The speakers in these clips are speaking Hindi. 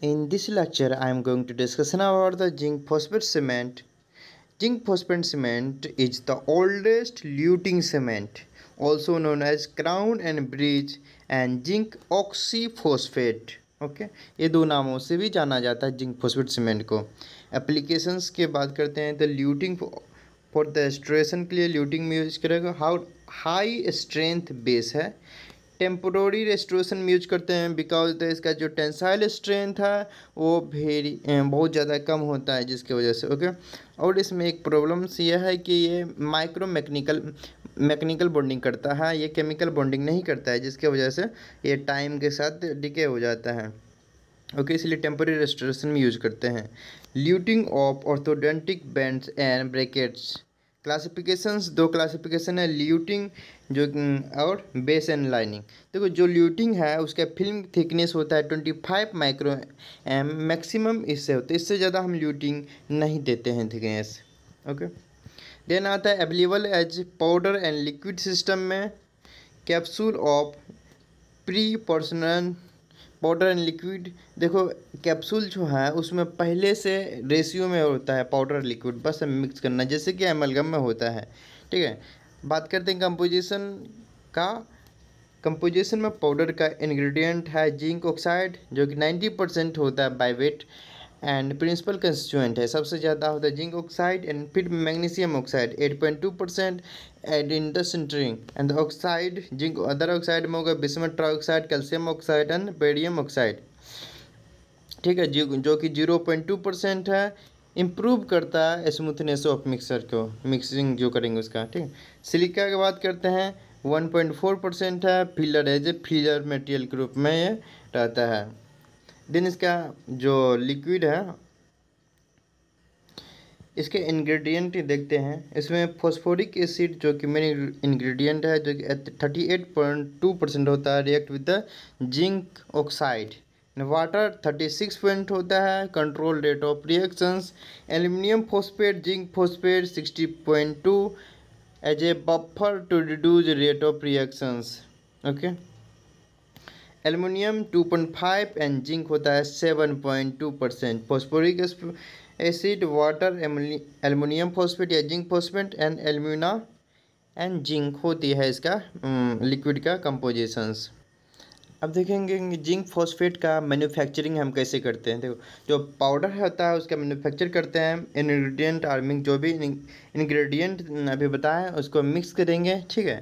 In this lecture, I am going to discuss about the zinc phosphate cement. Zinc phosphate cement is the oldest luting cement, also known as crown and bridge and zinc oxyphosphate. Okay okay? ये दो नामों से भी जाना जाता है जिंक फोस्फेट सीमेंट को एप्लीकेशंस के बात करते हैं तो ल्यूटिंग फॉर द स्ट्रेसन के लिए ल्यूटिंग में यूज करेगा हाउ हाई स्ट्रेंथ बेस है टेम्पोरी रेस्टोरेशन में यूज करते हैं बिकॉज द इसका जो टेंसाइल स्ट्रेंथ है वो भेरी बहुत ज़्यादा कम होता है जिसकी वजह से ओके और इसमें एक प्रॉब्लम्स यह है कि ये माइक्रो मैकेनिकल मैकेनिकल बॉन्डिंग करता है ये केमिकल बॉन्डिंग नहीं करता है जिसकी वजह से ये टाइम के साथ डिके हो जाता है ओके okay, इसलिए टेम्पोरी रेस्टोरेशन में यूज करते हैं luting of orthodontic bands and brackets classifications दो क्लासिफिकेशन है ल्यूटिंग जो और बेस एंड लाइनिंग देखो जो ल्यूटिंग है उसका फिल्म थिकनेस होता है twenty five micro M maximum इससे होता है इससे ज़्यादा हम ल्यूटिंग नहीं देते हैं थिकनेस ओके देन आता है available as powder and liquid system में capsule of pre personal powder and liquid देखो कैप्सूल जो है उसमें पहले से रेशियो में होता है पाउडर लिक्विड बस मिक्स करना जैसे कि एमलगम में होता है ठीक है बात करते हैं कंपोजिशन का कंपोजिशन में पाउडर का इंग्रेडिएंट है जिंक ऑक्साइड जो कि 90 परसेंट होता है by weight and principal constituent है सबसे ज़्यादा होता है जिंक ऑक्साइड एंड फिर magnesium oxide eight point two percent and in the centering and oxide zinc other oxide में होगा bismuth trioxide calcium oxide and barium oxide ठीक है जो कि जीरो पॉइंट टू परसेंट है इम्प्रूव करता है स्मूथनेस ऑफ मिक्सर को मिक्सिंग जो करेंगे उसका ठीक है सिलिका की बात करते हैं वन पॉइंट फोर परसेंट है filler as a filler material रूप में ये रहता है देन इसका जो लिक्विड है इसके इंग्रेडिएंट देखते हैं इसमें फॉस्फोरिक एसिड जो कि मेन इंग्रेडिएंट है जो कि thirty eight point two percent होता है react with the zinc oxide water thirty six point होता है control rate of reactions aluminium phosphate zinc phosphate sixty point two as a buffer to reduce rate of reactions okay aluminium 2.5 and zinc होता है 7.2 percent phosphoric acid water aluminium phosphate या zinc phosphate and alumina and zinc होती है इसका लिक्विड का कंपोजिशंस अब देखेंगे जिंक फॉस्फेट का मैन्युफैक्चरिंग हम कैसे करते हैं देखो जो पाउडर होता है उसका मैन्युफैक्चर करते हैं इन्ग्रीडियंट और मिक्स जो भी इन्ग्रीडियंट अभी बताएं उसको मिक्स करेंगे ठीक है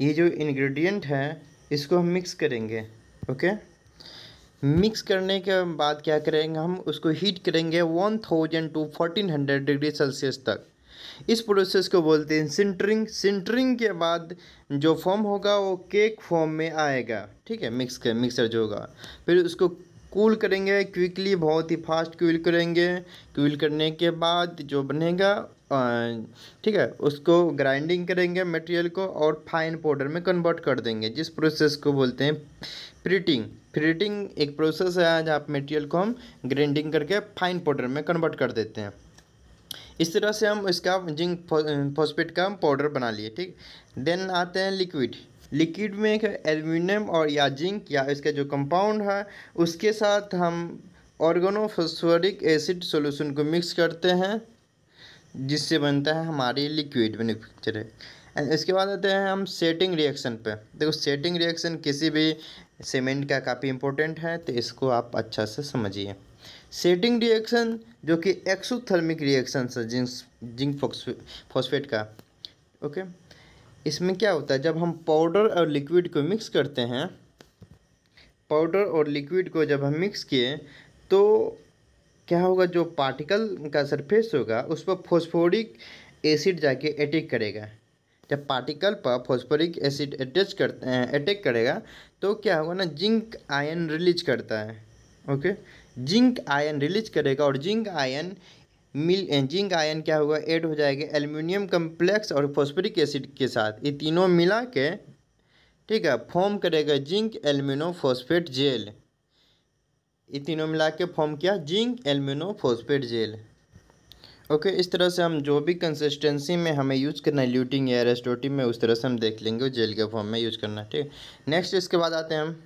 ये जो इन्ग्रीडियंट है इसको हम मिक्स करेंगे ओके मिक्स करने के बाद क्या करेंगे हम उसको हीट करेंगे one thousand to fourteen hundred degree celsius तक इस प्रोसेस को बोलते हैं सिंटरिंग सिंटरिंग के बाद जो फॉर्म होगा वो केक फॉर्म में आएगा ठीक है मिक्स कर मिक्सर जो होगा फिर उसको कूल करेंगे क्विकली बहुत ही फास्ट क्यूल करेंगे क्यूल करने के बाद जो बनेगा अं, ठीक है उसको ग्राइंडिंग करेंगे मटेरियल को और फाइन पाउडर में कन्वर्ट कर देंगे जिस प्रोसेस को बोलते हैं प्रिटिंग प्रिटिंग एक प्रोसेस है जहाँ मटेरियल को हम ग्राइंडिंग करके फाइन पाउडर में कन्वर्ट कर देते हैं इस तरह से हम इसका जिंक फॉस्पेट का हम पाउडर बना लिए ठीक देन आते हैं लिक्विड लिक्विड में एक एल्यूमिनियम और या जिंक या इसका जो कंपाउंड है उसके साथ हम ऑर्गेनोफॉस्फोरिक एसिड सॉल्यूशन को मिक्स करते हैं जिससे बनता है हमारी लिक्विड मैन्युफैक्चर एंड इसके बाद आते हैं हम सेटिंग रिएक्शन पे देखो सेटिंग रिएक्शन किसी भी सीमेंट का काफ़ी इंपॉर्टेंट है तो इसको आप अच्छा से समझिए सेटिंग रिएक्शन जो कि एक्सोथर्मिक रिएक्शन है जिंक जिंक फॉस्फेट का ओके इसमें क्या होता है जब हम पाउडर और लिक्विड को मिक्स करते हैं पाउडर और लिक्विड को जब हम मिक्स किए तो क्या होगा जो पार्टिकल का सरफेस होगा उस पर फॉस्फोरिक एसिड जाके अटैक करेगा जब पार्टिकल पर फॉस्फोरिक एसिड अटैच कर अटैक करेगा तो क्या होगा ना जिंक आयन रिलीज करता है ओके जिंक आयन रिलीज करेगा और जिंक आयन मिल जिंक आयन क्या होगा ऐड हो जाएगा एल्यूमिनियम कम्प्लेक्स और फॉस्फोरिक एसिड के साथ ये तीनों मिला के ठीक है फॉर्म करेगा जिंक एल्यूमिनो फॉस्फेट जेल ये तीनों मिला के फॉर्म किया जिंक एल्यूमिनोफोस्फेट जेल ओके इस तरह से हम जो भी कंसिस्टेंसी में हमें यूज़ करना है ल्यूटिंग या एरेस्टोटिंग में उस तरह से हम देख लेंगे जेल के फॉर्म में यूज़ करना ठीक है नेक्स्ट इसके बाद आते हैं हम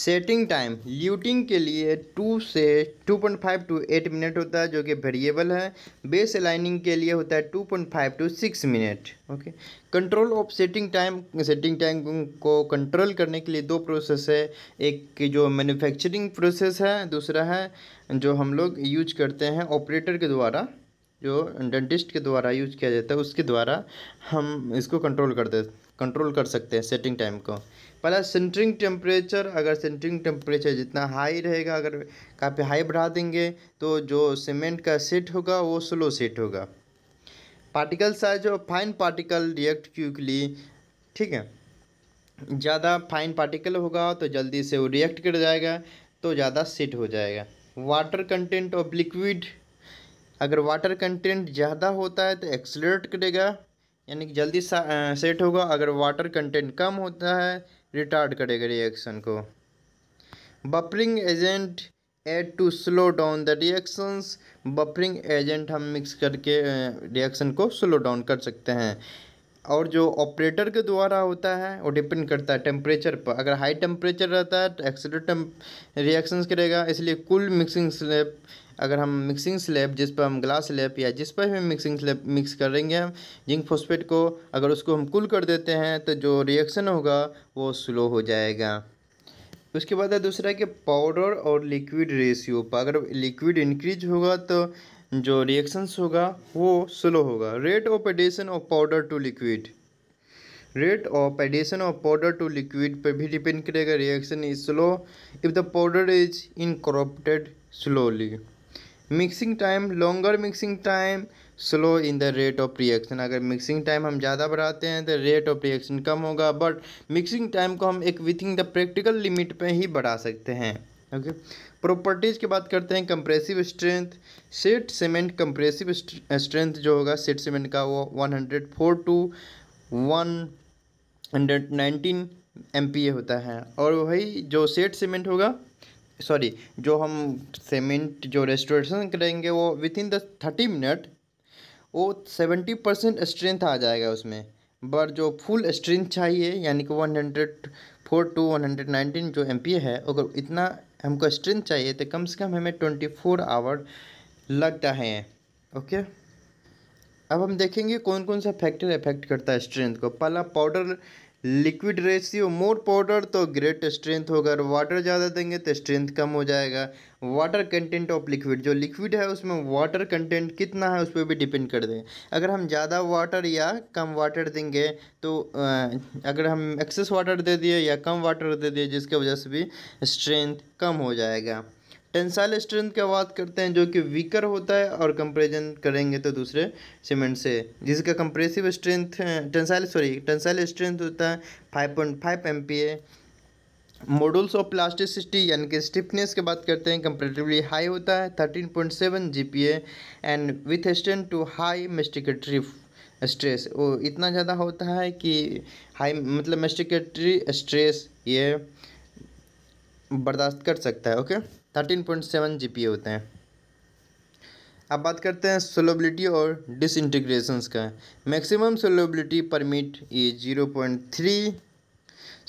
सेटिंग टाइम ल्यूटिंग के लिए टू से two point five two eight minute होता है जो कि वेरिएबल है बेस अलाइनिंग के लिए होता है two point five two six minute okay control of setting time setting time को कंट्रोल करने के लिए दो प्रोसेस है एक जो मैन्युफैक्चरिंग प्रोसेस है दूसरा है जो हम लोग यूज करते हैं ऑपरेटर के द्वारा जो डेंटिस्ट के द्वारा यूज किया जाता है उसके द्वारा हम इसको कंट्रोल करते हैं कंट्रोल कर सकते हैं सेटिंग टाइम को पहला सेंटरिंग टेम्परेचर अगर सेंटरिंग टेम्परेचर जितना हाई रहेगा अगर काफ़ी हाई बढ़ा देंगे तो जो सीमेंट का सेट होगा वो स्लो सेट होगा पार्टिकल साइज और फाइन पार्टिकल रिएक्ट क्यूकली ठीक है ज़्यादा फाइन पार्टिकल होगा तो जल्दी से वो रिएक्ट कर जाएगा तो ज़्यादा सेट हो जाएगा वाटर कंटेंट ऑफ लिक्विड अगर वाटर कंटेंट ज़्यादा होता है तो एक्सलेट करेगा यानी कि जल्दी सेट होगा अगर वाटर कंटेंट कम होता है रिटार्ड करेगा रिएक्शन को buffering agent add to slow down the reactions buffering agent हम मिक्स करके रिएक्शन को स्लो डाउन कर सकते हैं और जो ऑपरेटर के द्वारा होता है वो डिपेंड करता है टेम्परेचर पर अगर हाई टेम्परेचर रहता है तो एक्सीडेंट रिएक्शंस करेगा इसलिए कुल मिक्सिंग स्लेप अगर हम मिक्सिंग स्लेब जिस पर हम ग्लास स्लेब या जिस पर भी मिक्सिंग स्लेब मिक्स करेंगे हम जिंक फोस्पेट को अगर उसको हम कुल कर देते हैं तो जो रिएक्शन होगा वो स्लो हो जाएगा उसके बाद है दूसरा कि पाउडर और लिक्विड रेशियो पर अगर लिक्विड इंक्रीज होगा तो जो रिएक्शंस होगा वो स्लो होगा rate of addition of powder to liquid rate of addition of powder to liquid पर भी डिपेंड करेगा reaction is slow if the powder is incorporated slowly mixing time longer mixing time slow in the rate of reaction अगर मिक्सिंग टाइम हम ज़्यादा बढ़ाते हैं तो रेट ऑफ रिएक्शन कम होगा बट मिक्सिंग टाइम को हम एक within the practical limit पे ही बढ़ा सकते हैं ओके प्रॉपर्टीज़ की बात करते हैं compressive strength set cement compressive strength जो होगा सेट सीमेंट का वो one hundred four to one hundred nineteen M होता है और वही जो सेट सीमेंट होगा सॉरी जो हम सीमेंट जो रेस्टोरेशन करेंगे वो within the thirty minute वो सेवेंटी परसेंट स्ट्रेंथ आ जाएगा उसमें बट जो फुल स्ट्रेंथ चाहिए यानी कि one hundred four to one hundred nineteen जो एम पी है अगर इतना हमको स्ट्रेंथ चाहिए तो कम से कम हमें ट्वेंटी फोर आवर लगता है ओके अब हम देखेंगे कौन कौन सा फैक्टर इफेक्ट करता है स्ट्रेंथ को पहला powder liquid ratio more powder तो ग्रेट स्ट्रेंथ होगा और वाटर ज़्यादा देंगे तो स्ट्रेंथ कम हो जाएगा वाटर कंटेंट ऑफ लिक्विड जो लिक्विड है उसमें वाटर कंटेंट कितना है उस पर भी डिपेंड कर दें अगर हम ज़्यादा वाटर या कम वाटर देंगे तो अगर हम एक्सेस वाटर दे दिए या कम वाटर दे दिए जिसके वजह से भी स्ट्रेंथ कम हो जाएगा टेंसाइल स्ट्रेंथ का बात करते हैं जो कि वीकर होता है और कंपेरिजन करेंगे तो दूसरे सीमेंट से जिसका compressive strength tensile sorry tensile strength होता है five point five M P A modulus of plasticity यानी कि स्टिफनेस की बात करते हैं कंपेरेटिवली हाई होता है thirteen point seven G P A and with strength to high masticatory stress वो इतना ज़्यादा होता है कि हाई मतलब मेस्टिकेटरी स्ट्रेस ये बर्दाश्त कर सकता है okay okay? Thirteen point seven G P A होते हैं अब बात करते हैं सोलोबिलिटी और डिसइंटीग्रेशंस का maximum solubility permit is zero point three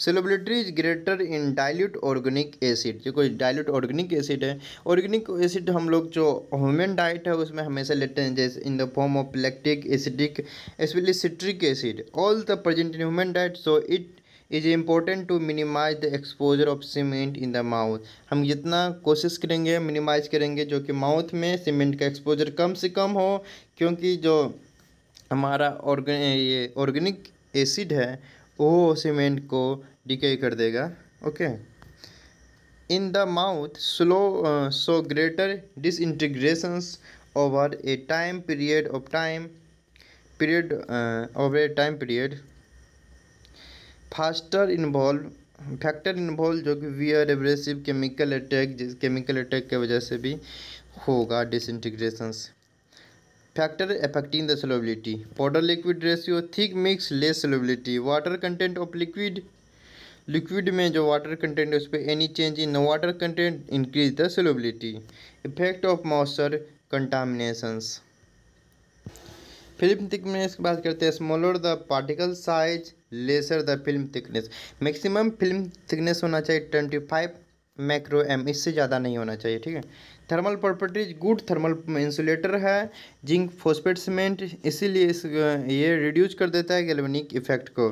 solubility is greater in dilute organic acid जो कोई डाइल्यूट ऑर्गेनिक एसिड है ऑर्गेनिक एसिड हम लोग जो ह्यूमन डाइट है उसमें हमेशा लेते हैं जैसे in the form of lactic acidic as well citric acid all the present in human diet so it is important to minimise the exposure of cement in the mouth हम जितना कोशिश करेंगे मिनिमाइज करेंगे जो कि माउथ में सीमेंट का एक्सपोजर कम से कम हो क्योंकि जो हमारा ऑर्गे ये ऑर्गेनिक एसिड है वो सीमेंट को डिके कर देगा okay in the mouth slow so greater dis over a time period of time period over a time period faster involve factor involve जो कि वियर एब्रेसिव केमिकल अटैक जिस केमिकल अटैक के वजह से भी होगा disintegrations factor affecting the solubility powder liquid ratio thick mix less solubility water content of liquid liquid में जो वाटर कंटेंट है उस पर any change in water content increase the solubility effect of moisture contaminations film thickness की बात करते हैं smaller the particle size lesser the film thickness maximum film thickness होना चाहिए ट्वेंटी फाइव मैक्रो एम इससे ज़्यादा नहीं होना चाहिए ठीक है thermal properties good thermal insulator है जिंक फोस्पेट सीमेंट इसीलिए इस ये रिड्यूस कर देता है गैल्वेनिक इफेक्ट को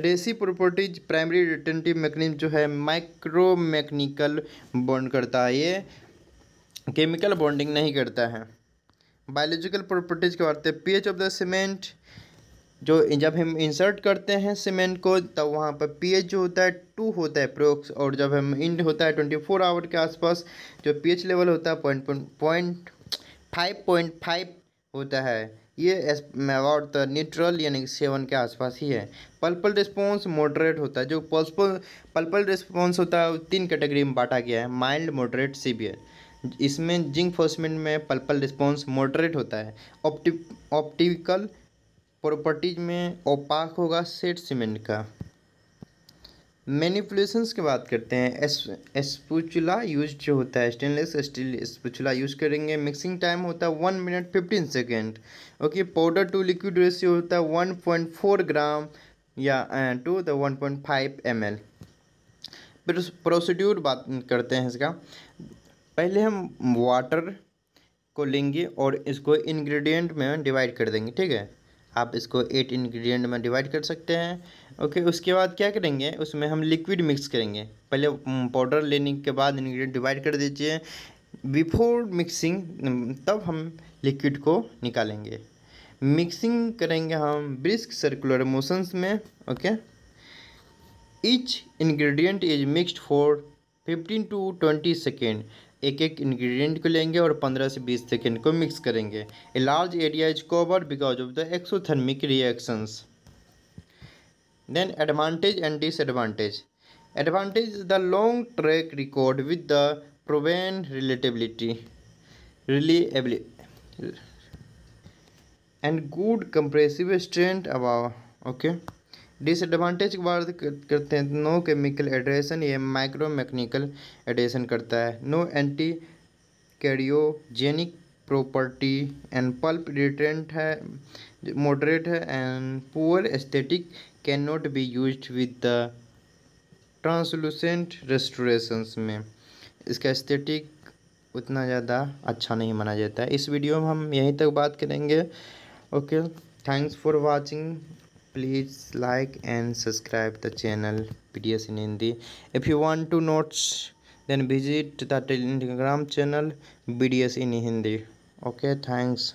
adhesive properties primary retentive mechanism जो है माइक्रो मैकनिकल बॉन्ड करता है ये केमिकल बॉन्डिंग नहीं करता है बायोलॉजिकल प्रॉपर्टीज के बारे में पी ऑफ द सीमेंट जो जब हम इंसर्ट करते हैं सीमेंट को तब वहाँ पर पीएच जो होता है टू होता है प्रोक्स और जब हम इंड होता है ट्वेंटी फोर आवर के आसपास जो पीएच लेवल होता है point point five point five होता है ये मेवाड तो न्यूट्रल यानी सेवन के आसपास ही है पल्पल रिस्पॉन्स मॉडरेट होता है जो पल्सपल पल्पल रिस्पॉन्स होता है तीन कैटेगरी में बांटा गया है माइल्ड मॉडरेट सीवियर इसमें जिंक फोर्समेंट में पल्पल रिस्पॉन्स मॉडरेट होता है ऑप्टिक ऑप्टिकल प्रॉपर्टीज में ओपाक होगा सेट सीमेंट का मैनिपुलेशंस की बात करते हैं स्पूचुला यूज जो होता है स्टेनलेस स्टील स्पूचुला यूज करेंगे मिक्सिंग टाइम होता है one minute fifteen second okay powder to liquid ratio होता है वन पॉइंट फोर ग्राम या to the one point five M L procedure बात करते हैं इसका पहले हम वाटर को लेंगे और इसको इन्ग्रीडियंट में डिवाइड कर देंगे ठीक है आप इसको एट इंग्रेडिएंट में डिवाइड कर सकते हैं ओके उसके बाद क्या करेंगे उसमें हम लिक्विड मिक्स करेंगे पहले पाउडर लेने के बाद इंग्रेडिएंट डिवाइड कर दीजिए बिफोर मिक्सिंग तब हम लिक्विड को निकालेंगे मिक्सिंग करेंगे हम ब्रिस्क सर्कुलर मोशंस में okay each ingredient is mixed for fifteen to twenty second एक एक इंग्रेडिएंट को लेंगे और 15 से 20 सेकेंड को मिक्स करेंगे a large area is cover because of the exothermic reactions then advantage and disadvantage advantage is the long track record with the proven relatability reliability and good compressive strength above okay disadvantage की बात करते हैं नो केमिकल एडेशन ये माइक्रो मैकेनिकल एडेशन करता है no anti cariogenic property and pulp deterrent है मॉडरेट है and poor aesthetic can not be use with the translucent रेस्टोरेशंस में इसका एस्थेटिक उतना ज़्यादा अच्छा नहीं माना जाता है इस वीडियो में हम यहीं तक बात करेंगे okay thanks for watching please like and subscribe the channel PDS in Hindi if you want to notes then visit the telegram channel BDS in Hindi okay thanks